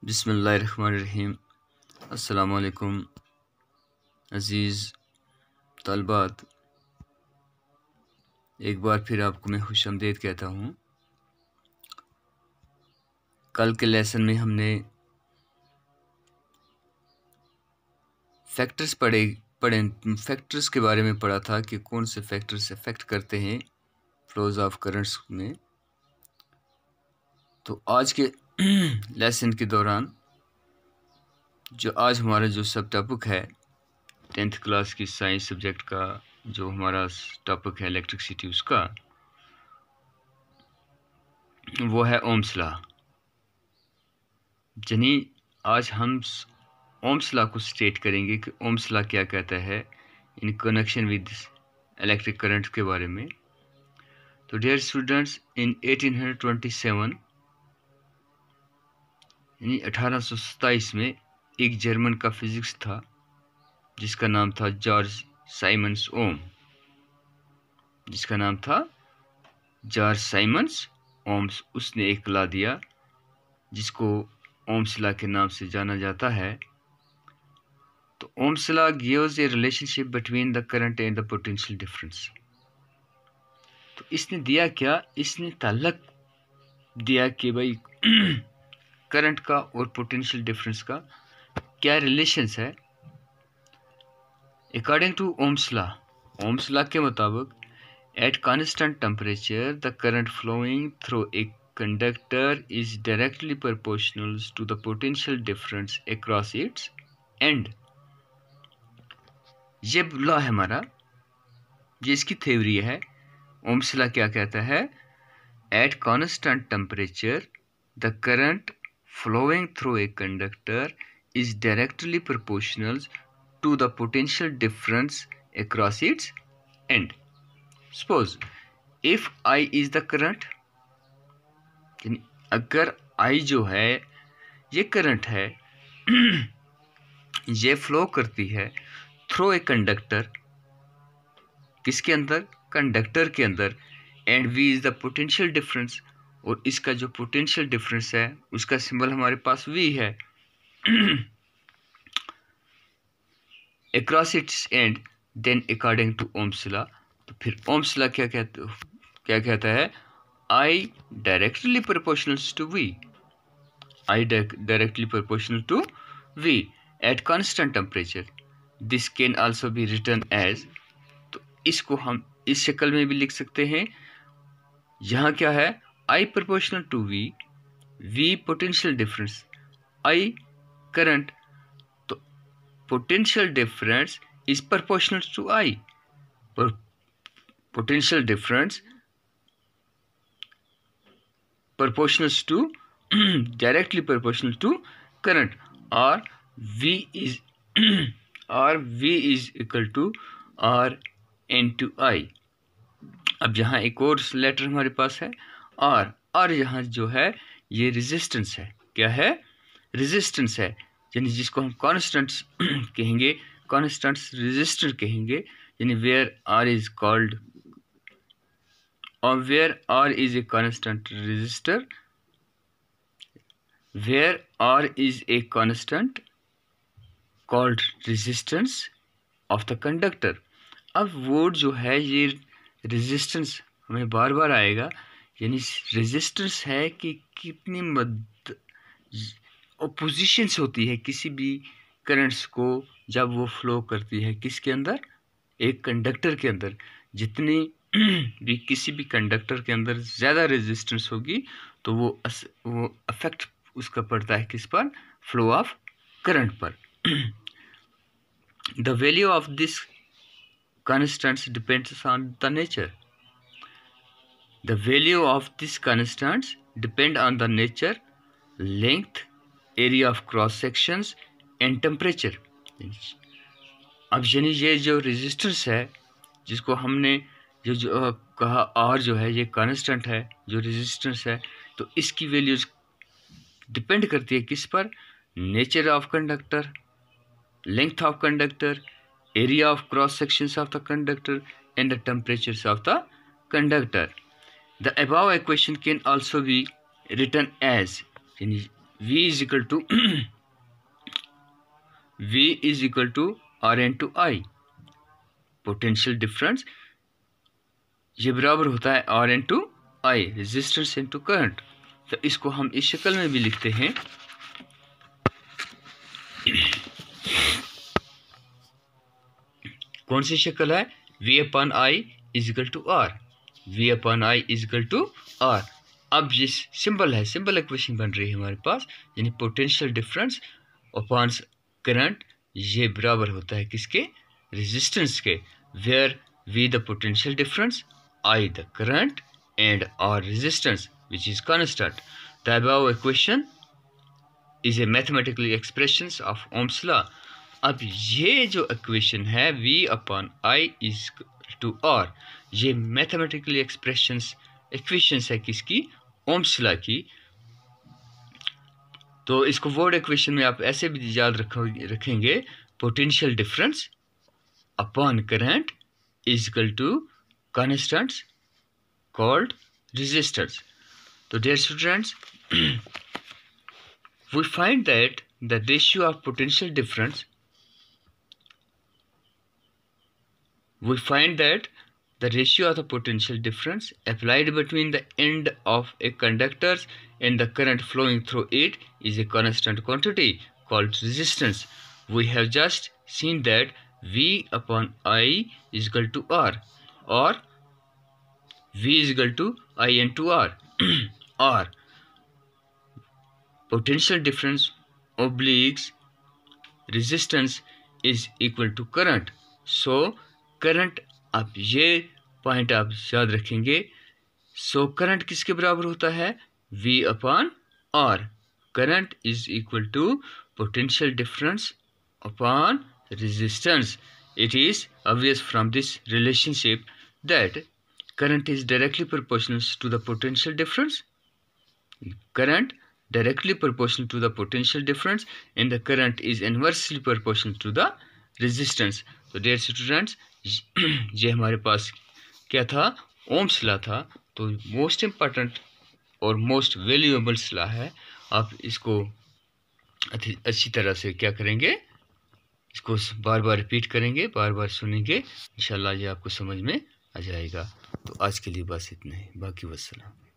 बसमीम् अल्लाम अज़ीज़ तलबात एक बार फिर आपको मैं खुश आमदेद कहता हूँ कल के लेसन में हमने फैक्टर्स पढ़े पढ़े फैक्टर्स के बारे में पढ़ा था कि कौन से फैक्टर्स अफेक्ट करते हैं फ्लोज ऑफ करंट्स में तो आज के लेसन के दौरान जो आज हमारा जो सब टॉपिक है टेंथ क्लास की साइंस सब्जेक्ट का जो हमारा टॉपिक है इलेक्ट्रिकसिटी उसका वो है ओमसला लॉ यानी आज हम ओमसला को स्टेट करेंगे कि ओम्स क्या कहता है in connection with electric current के बारे में तो डियर स्टूडेंट्स इन 1827 यानी अठारह में एक जर्मन का फिज़िक्स था जिसका नाम था जॉर्ज साइमंस ओम जिसका नाम था जॉर्ज साइमंस ओम्स उसने एक ला दिया जिसको ओम्सला के नाम से जाना जाता है तो Ohm's law gives a relationship between the current and the potential difference तो इसने दिया क्या इसने तलक दिया कि भाई करंट का और पोटेंशियल डिफरेंस का क्या रिलेशंस है अकॉर्डिंग टू ओम्सला ओम्सला के मुताबिक at constant temperature the current flowing through a conductor is directly proportional to the potential difference across its end ये लॉ है हमारा ये इसकी थ्योरी है ओम्सला क्या कहता है at constant temperature the current flowing through a conductor is directly proportional to the potential difference across its end. Suppose if I is the current, then अगर I जो है ये current है ये फ्लो करती है थ्रो ए कंडक्टर किसके अंदर कंडक्टर के अंदर and V is the potential difference और इसका जो पोटेंशियल डिफरेंस है उसका सिंबल हमारे पास वी है across its end then according to Ohm's law तो फिर ओम्सला क्या कहते क्या कहता है I directly proportional to V I directly proportional to V at constant temperature this can also be written as तो इसको हम इस शक्ल में भी लिख सकते हैं यहाँ क्या है I proportional to V, V potential difference, I current. तो potential difference is proportional to I. potential difference proportional to directly proportional to current or V is or V is equal to R into I. अब यहाँ एक और letter हमारे पास है are are यहाँ जो है ये रेजिस्टेंस है क्या है रेजिस्टेंस है यानी जिसको हम कॉन्स्टेंट्स कहेंगे कॉन्स्टेंट्स रेजिस्टर कहेंगे यानी वेयर आर इज कॉल्ड और where R is a constant resistor where R is a constant called resistance of the conductor अब वर्ड जो है ये रेजिस्टेंस हमें बार बार आएगा यानी रजिस्टर्स है कि कितनी मद ओपोजिशंस होती है किसी भी करंट्स को जब वो फ्लो करती है किसके अंदर एक कंडक्टर के अंदर जितनी भी किसी भी कंडक्टर के अंदर ज़्यादा रेजिस्टेंस होगी तो वो अस, वो अफेक्ट उसका पड़ता है किस पर फ्लो ऑफ करंट पर the value of this constants depends on the nature The value of these constants depend on the nature, length, area of cross sections and temperature. अब यानी ये जो रेजिस्टेंस है जिसको हमने जो जो कहा आर जो है ये कॉन्स्टेंट है जो रेजिस्टेंस है तो इसकी वैल्यूज डिपेंड करती है किस पर nature of conductor length of conductor area of cross sections of the conductor and the temperature of the conductor the above equation can also be written as यानी v is equal to v is equal to r into i potential difference ये बराबर होता है R into I resistance into current तो इसको हम इस शक्ल में भी लिखते हैं कौन सी शक्ल है V upon I is equal to R V upon I is to R अब ये सिंपल है सिंपल इक्वेशन बन रही है हमारे पास यानी पोटेंशियल डिफरेंस अपॉन करंट ये बराबर होता है किसके रेजिस्टेंस के where V the potential difference I the current and R resistance which is constant the equation is a mathematically expression of Ohm's law अब ये जो इक्वेशन है V upon I is to R ये मैथमेटिकली एक्सप्रेशंस इक्वेशंस है किसकी ओम्सला की तो इसको वर्ड इक्वेशन में आप ऐसे भी याद रखेंगे potential difference upon current is equal to constants called resistors. तो dear students we find that the ratio of potential difference we find that the ratio of the potential difference applied between the end of a conductor and the current flowing through it is a constant quantity called resistance. We have just seen that V upon I is equal to R or V is equal to I into R or potential difference obliques resistance is equal to current. So current आप ये point आप याद रखेंगे so current किसके बराबर होता है V upon R current is equal to potential difference upon resistance it is obvious from this relationship that current is directly proportional to the potential difference current directly proportional to the potential difference in the current is inversely proportional to the resistance तो dear students ये हमारे पास क्या था Ohm's law था तो most important और most valuable law है आप इसको अच्छी तरह से क्या करेंगे इसको बार बार रिपीट करेंगे बार बार सुनेंगे इन ये आपको समझ में आ जाएगा तो आज के लिए बस इतना ही बाकी वसलम